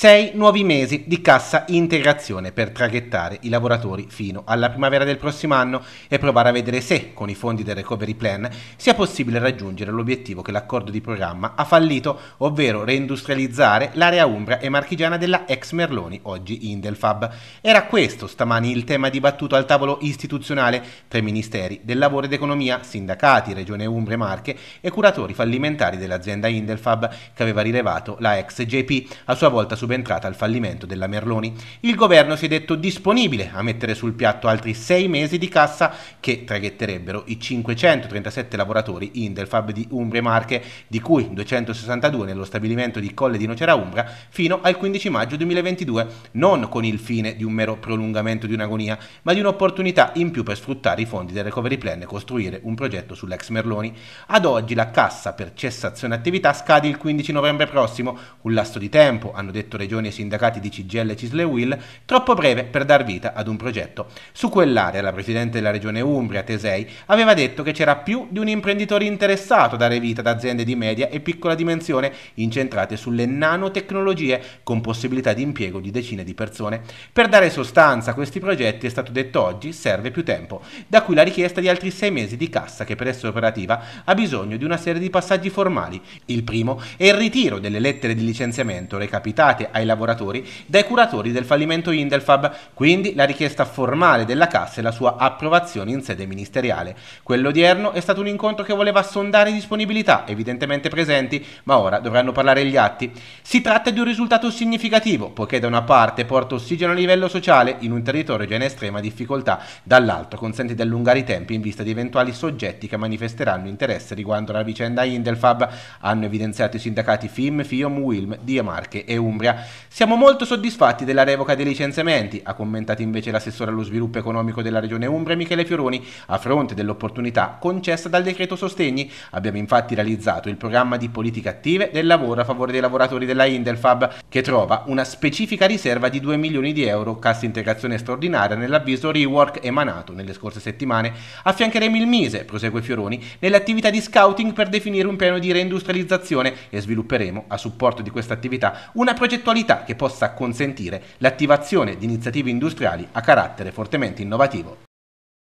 6 nuovi mesi di cassa integrazione per traghettare i lavoratori fino alla primavera del prossimo anno e provare a vedere se, con i fondi del Recovery Plan, sia possibile raggiungere l'obiettivo che l'accordo di programma ha fallito, ovvero reindustrializzare l'area umbra e marchigiana della ex Merloni, oggi Indelfab. Era questo stamani il tema dibattuto al tavolo istituzionale tra i ministeri del lavoro ed economia, sindacati, regione Umbria e Marche e curatori fallimentari dell'azienda Indelfab, che aveva rilevato la ex JP, a sua volta su subentrata al fallimento della Merloni, il governo si è detto disponibile a mettere sul piatto altri sei mesi di cassa che traghetterebbero i 537 lavoratori in del fab di Umbria Marche, di cui 262 nello stabilimento di Colle di Nocera Umbra, fino al 15 maggio 2022, non con il fine di un mero prolungamento di un'agonia, ma di un'opportunità in più per sfruttare i fondi del recovery plan e costruire un progetto sull'ex Merloni. Ad oggi la cassa per cessazione attività scade il 15 novembre prossimo, un lasso di tempo, hanno detto regioni e sindacati di CGL Cisle Will, troppo breve per dar vita ad un progetto. Su quell'area la presidente della regione Umbria, Tesei, aveva detto che c'era più di un imprenditore interessato a dare vita ad aziende di media e piccola dimensione incentrate sulle nanotecnologie con possibilità di impiego di decine di persone. Per dare sostanza a questi progetti, è stato detto oggi, serve più tempo, da cui la richiesta di altri sei mesi di cassa che per essere operativa ha bisogno di una serie di passaggi formali. Il primo è il ritiro delle lettere di licenziamento recapitate ai lavoratori dai curatori del fallimento Indelfab, quindi la richiesta formale della cassa e la sua approvazione in sede ministeriale. Quello odierno è stato un incontro che voleva sondare disponibilità, evidentemente presenti, ma ora dovranno parlare gli atti. Si tratta di un risultato significativo, poiché da una parte porta ossigeno a livello sociale in un territorio già in estrema difficoltà, dall'altro consente di allungare i tempi in vista di eventuali soggetti che manifesteranno interesse riguardo alla vicenda Indelfab, hanno evidenziato i sindacati FIM, FIOM, WILM, Dia e Umbria. Siamo molto soddisfatti della revoca dei licenziamenti, ha commentato invece l'assessore allo sviluppo economico della Regione Umbria Michele Fioroni, a fronte dell'opportunità concessa dal decreto sostegni. Abbiamo infatti realizzato il programma di politiche attive del lavoro a favore dei lavoratori della Indelfab, che trova una specifica riserva di 2 milioni di euro, cassa integrazione straordinaria nell'avviso rework emanato nelle scorse settimane. Affiancheremo il Mise, prosegue Fioroni, nelle attività di scouting per definire un piano di reindustrializzazione e svilupperemo, a supporto di questa attività, una progettuazione progettualità che possa consentire l'attivazione di iniziative industriali a carattere fortemente innovativo